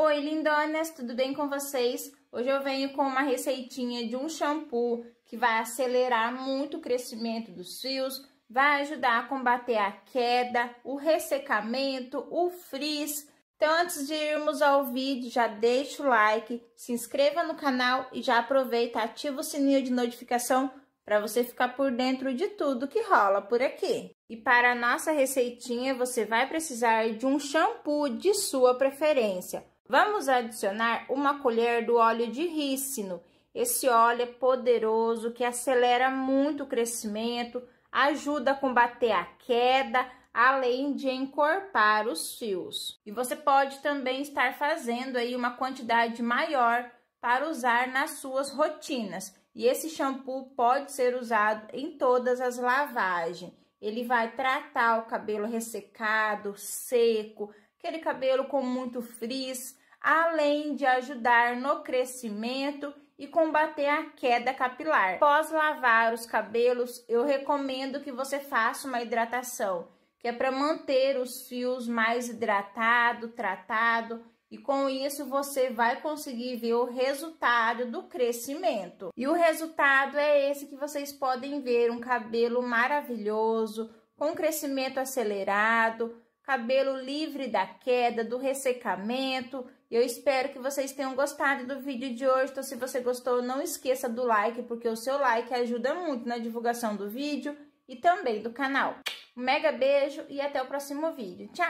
Oi, lindonas, tudo bem com vocês? Hoje eu venho com uma receitinha de um shampoo que vai acelerar muito o crescimento dos fios, vai ajudar a combater a queda, o ressecamento, o frizz. Então, antes de irmos ao vídeo, já deixa o like, se inscreva no canal e já aproveita, ativa o sininho de notificação para você ficar por dentro de tudo que rola por aqui. E para a nossa receitinha, você vai precisar de um shampoo de sua preferência. Vamos adicionar uma colher do óleo de rícino. Esse óleo é poderoso, que acelera muito o crescimento, ajuda a combater a queda, além de encorpar os fios. E você pode também estar fazendo aí uma quantidade maior para usar nas suas rotinas. E esse shampoo pode ser usado em todas as lavagens. Ele vai tratar o cabelo ressecado, seco, aquele cabelo com muito frizz, além de ajudar no crescimento e combater a queda capilar. Após lavar os cabelos, eu recomendo que você faça uma hidratação, que é para manter os fios mais hidratado, tratado, e com isso você vai conseguir ver o resultado do crescimento. E o resultado é esse que vocês podem ver, um cabelo maravilhoso, com crescimento acelerado, cabelo livre da queda, do ressecamento. Eu espero que vocês tenham gostado do vídeo de hoje. Então, se você gostou, não esqueça do like, porque o seu like ajuda muito na divulgação do vídeo e também do canal. Um mega beijo e até o próximo vídeo. Tchau!